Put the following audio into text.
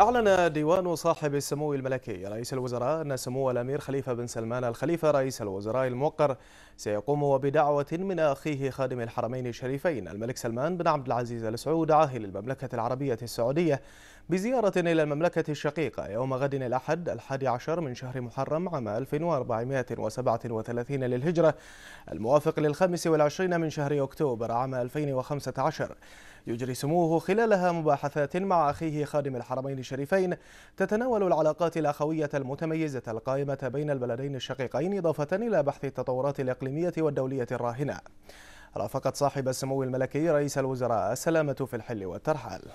أعلن ديوان صاحب السمو الملكي رئيس الوزراء أن سمو الأمير خليفة بن سلمان الخليفة رئيس الوزراء الموقر سيقوم بدعوة من أخيه خادم الحرمين الشريفين الملك سلمان بن عبد العزيز آل سعود عاهل المملكة العربية السعودية بزيارة إلى المملكة الشقيقة يوم غد الأحد الحادي عشر من شهر محرم عام 1437 للهجرة الموافق للخامس والعشرين من شهر أكتوبر عام 2015 يجري سموه خلالها مباحثات مع أخيه خادم الحرمين الشريفين تتناول العلاقات الأخوية المتميزة القائمة بين البلدين الشقيقين إضافة إلى بحث التطورات الإقليمية والدولية الراهنة رافقت صاحب السمو الملكي رئيس الوزراء السلامة في الحل والترحال